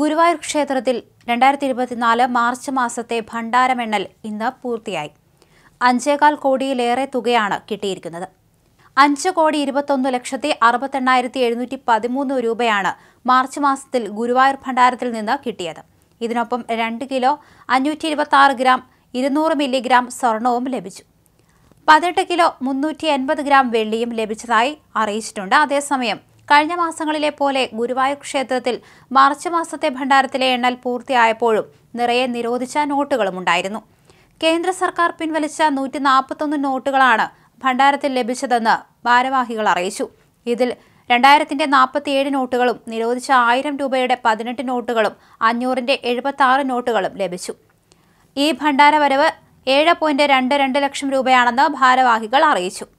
ഗുരുവായൂർ ക്ഷേത്രത്തിൽ രണ്ടായിരത്തി ഇരുപത്തിനാല് മാർച്ച് മാസത്തെ ഭണ്ഡാരമെണ്ണൽ ഇന്ന് പൂർത്തിയായി അഞ്ചേകാൽ കോടിയിലേറെ തുകയാണ് കിട്ടിയിരിക്കുന്നത് അഞ്ച് കോടി ഇരുപത്തൊന്ന് ലക്ഷത്തി അറുപത്തെണ്ണായിരത്തി എഴുന്നൂറ്റി പതിമൂന്ന് രൂപയാണ് മാർച്ച് മാസത്തിൽ ഗുരുവായൂർ ഭണ്ഡാരത്തിൽ നിന്ന് കിട്ടിയത് ഇതിനൊപ്പം രണ്ട് കിലോ അഞ്ഞൂറ്റി ഇരുപത്തി ആറ് ഗ്രാം ഇരുന്നൂറ് മില്ലിഗ്രാം സ്വർണവും ലഭിച്ചു പതിനെട്ട് കിലോ മുന്നൂറ്റി എൺപത് ഗ്രാം വെള്ളിയും ലഭിച്ചതായി അറിയിച്ചിട്ടുണ്ട് അതേസമയം കഴിഞ്ഞ മാസങ്ങളിലെ പോലെ ഗുരുവായൂർ ക്ഷേത്രത്തിൽ മാർച്ച് മാസത്തെ ഭണ്ഡാരത്തിലെ എണ്ണൽ പൂർത്തിയായപ്പോഴും നിറയെ നിരോധിച്ച നോട്ടുകളും ഉണ്ടായിരുന്നു കേന്ദ്ര സർക്കാർ പിൻവലിച്ച നൂറ്റി നാൽപ്പത്തൊന്ന് നോട്ടുകളാണ് ഭണ്ഡാരത്തിൽ ലഭിച്ചതെന്ന് ഭാരവാഹികൾ അറിയിച്ചു ഇതിൽ രണ്ടായിരത്തിന്റെ നാൽപ്പത്തിയേഴ് നോട്ടുകളും നിരോധിച്ച ആയിരം രൂപയുടെ പതിനെട്ട് നോട്ടുകളും അഞ്ഞൂറിന്റെ എഴുപത്തി ആറ് നോട്ടുകളും ലഭിച്ചു ഈ ഭണ്ഡാര വരവ് ഏഴ് പോയിന്റ് രണ്ട് രണ്ട് ലക്ഷം രൂപയാണെന്ന് ഭാരവാഹികൾ അറിയിച്ചു